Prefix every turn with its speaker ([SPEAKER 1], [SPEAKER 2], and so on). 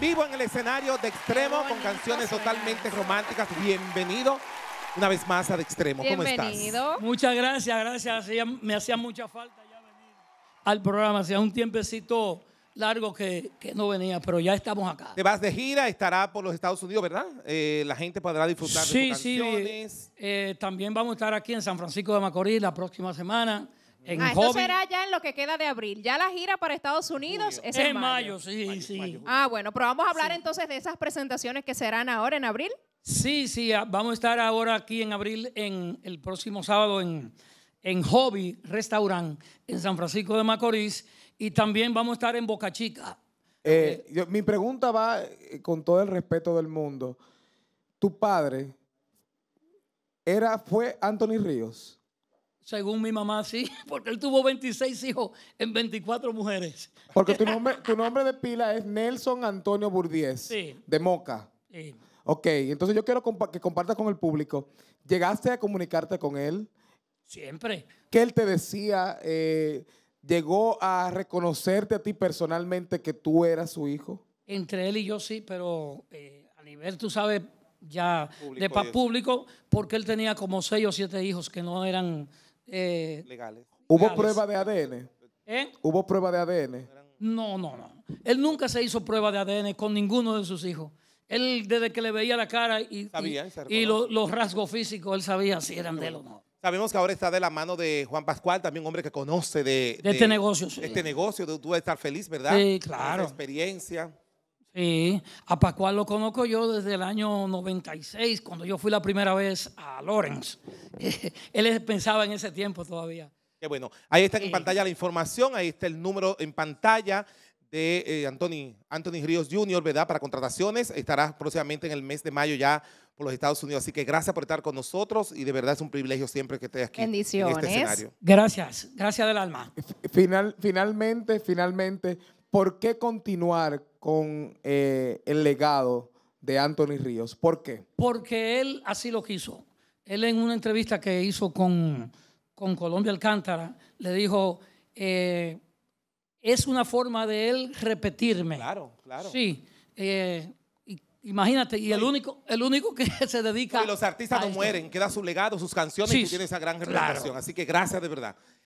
[SPEAKER 1] vivo en el escenario de Extremo con canciones totalmente románticas. Bienvenido
[SPEAKER 2] una vez más a De Extremo. Bienvenido. ¿Cómo estás? Muchas gracias, gracias. me hacía mucha falta ya venir al programa. Hacía un tiempecito largo que, que, no venía, pero ya estamos acá.
[SPEAKER 1] Te vas de gira, estará por los Estados Unidos, ¿verdad? Eh, la gente podrá disfrutar de tus
[SPEAKER 2] canciones. Sí, eh, también vamos a estar aquí en San Francisco de Macorís la próxima semana ah, esto será ya en lo que queda de abril. Ya la gira para Estados Unidos es en, mayo. ah, bueno, pero vamos a hablar entonces de esas presentaciones que serán ahora en abril. Sí, sí, vamos a estar ahora aquí en abril, en el próximo sábado en, Hobby Restaurant en San Francisco de Macorís y también vamos a estar en Boca Chica.
[SPEAKER 3] Eh, mi pregunta va eh, con todo el respeto del mundo. Tu padre era fue Anthony Ríos.
[SPEAKER 2] Según mi mamá, sí, porque él tuvo 26 hijos en 24 mujeres.
[SPEAKER 3] Porque tu nombre, tu nombre de pila es Nelson Antonio Burdíez. de Moca. Sí. Ok, entonces yo quiero que compartas con el público. ¿Llegaste a comunicarte con él?
[SPEAKER 2] Siempre.
[SPEAKER 3] ¿Qué él te decía? Eh, ¿Llegó a reconocerte a ti personalmente que tú eras su hijo?
[SPEAKER 2] Entre él y yo sí, pero eh, a nivel, tú sabes, ya de paz público, porque él tenía como seis o siete hijos que no eran eh, legales. ¿Eh?
[SPEAKER 3] ¿Hubo prueba de ADN? ¿Hubo prueba de ADN?
[SPEAKER 2] No, no, no. Él nunca se hizo prueba de ADN con ninguno de sus hijos. Él desde que le veía la cara y, los, rasgos físicos, él sabía si eran de él o no.
[SPEAKER 1] Sabemos que ahora está de la mano de Juan Pascual, también un hombre que conoce de,
[SPEAKER 2] este negocio. Este
[SPEAKER 1] negocio, de, estar feliz, ¿verdad? Sí, claro.
[SPEAKER 2] experiencia. Sí, a Pascual lo conozco yo desde el año 96, cuando yo fui la primera vez a Lawrence. Él pensaba en ese tiempo todavía. Qué bueno. Ahí está en pantalla
[SPEAKER 1] la información, ahí está el número en pantalla de eh, Anthony, Anthony Ríos Jr., ¿verdad? Para contrataciones. Estará próximamente en el mes de mayo ya por los Estados Unidos. Así que gracias por estar con nosotros y de verdad es un privilegio siempre que estés aquí. Este Bendiciones.
[SPEAKER 2] Gracias, gracias del alma.
[SPEAKER 3] Final, finalmente, finalmente, ¿por qué continuar con eh, el legado de Anthony Ríos? ¿Por qué?
[SPEAKER 2] Porque él así lo quiso. Él en una entrevista que hizo con, Colombia Alcántara le dijo, eh, es una forma de él repetirme. Claro, claro. Sí. Eh, imagínate, y el único, el único que se dedica. Y los artistas no mueren, queda su legado, sus canciones y tiene esa gran representación. Así que gracias de verdad.